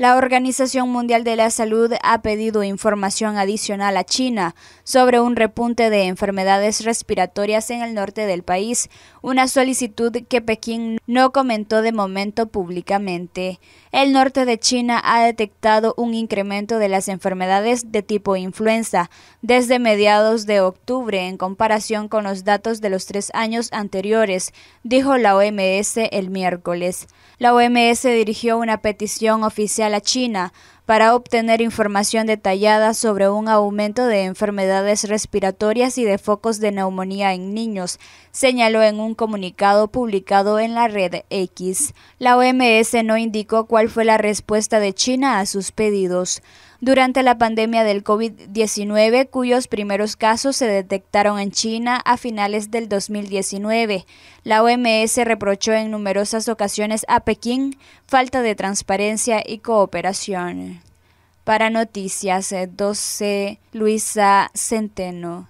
La Organización Mundial de la Salud ha pedido información adicional a China sobre un repunte de enfermedades respiratorias en el norte del país, una solicitud que Pekín no comentó de momento públicamente. El norte de China ha detectado un incremento de las enfermedades de tipo influenza desde mediados de octubre en comparación con los datos de los tres años anteriores, dijo la OMS el miércoles. La OMS dirigió una petición oficial la China para obtener información detallada sobre un aumento de enfermedades respiratorias y de focos de neumonía en niños, señaló en un comunicado publicado en la red X. La OMS no indicó cuál fue la respuesta de China a sus pedidos. Durante la pandemia del COVID-19, cuyos primeros casos se detectaron en China a finales del 2019, la OMS reprochó en numerosas ocasiones a Pekín falta de transparencia y cooperación. Para Noticias eh, doce Luisa Centeno.